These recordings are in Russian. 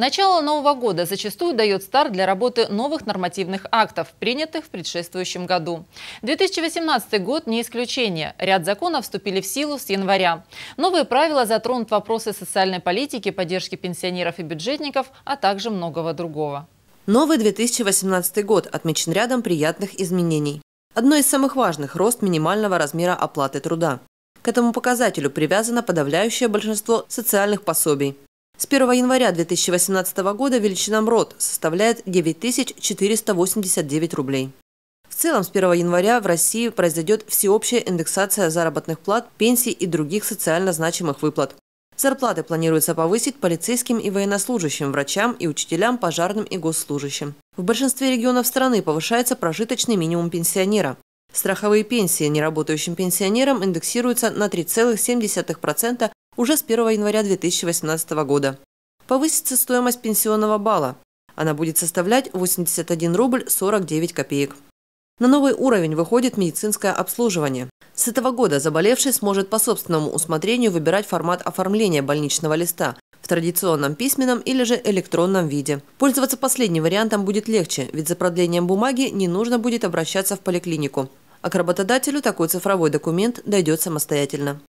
Начало нового года зачастую дает старт для работы новых нормативных актов, принятых в предшествующем году. 2018 год не исключение. Ряд законов вступили в силу с января. Новые правила затронут вопросы социальной политики, поддержки пенсионеров и бюджетников, а также многого другого. Новый 2018 год отмечен рядом приятных изменений. Одно из самых важных – рост минимального размера оплаты труда. К этому показателю привязано подавляющее большинство социальных пособий, с 1 января 2018 года величина МРОД составляет 9489 рублей. В целом, с 1 января в России произойдет всеобщая индексация заработных плат, пенсий и других социально значимых выплат. Зарплаты планируется повысить полицейским и военнослужащим, врачам и учителям, пожарным и госслужащим. В большинстве регионов страны повышается прожиточный минимум пенсионера. Страховые пенсии неработающим пенсионерам индексируются на 3,7% уже с 1 января 2018 года. Повысится стоимость пенсионного балла. Она будет составлять 81 рубль 49 копеек. На новый уровень выходит медицинское обслуживание. С этого года заболевший сможет по собственному усмотрению выбирать формат оформления больничного листа в традиционном письменном или же электронном виде. Пользоваться последним вариантом будет легче, ведь за продлением бумаги не нужно будет обращаться в поликлинику. А к работодателю такой цифровой документ дойдет самостоятельно.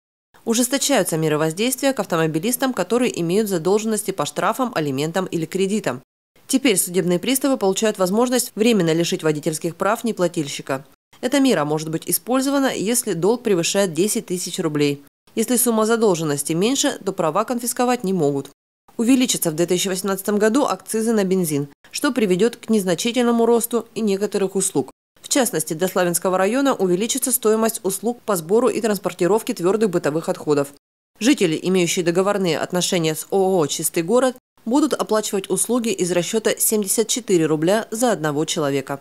Ужесточаются меры воздействия к автомобилистам, которые имеют задолженности по штрафам, алиментам или кредитам. Теперь судебные приставы получают возможность временно лишить водительских прав неплательщика. Эта мера может быть использована, если долг превышает 10 тысяч рублей. Если сумма задолженности меньше, то права конфисковать не могут. Увеличатся в 2018 году акцизы на бензин, что приведет к незначительному росту и некоторых услуг частности, для Славянского района увеличится стоимость услуг по сбору и транспортировке твердых бытовых отходов. Жители, имеющие договорные отношения с ООО «Чистый город», будут оплачивать услуги из расчета 74 рубля за одного человека.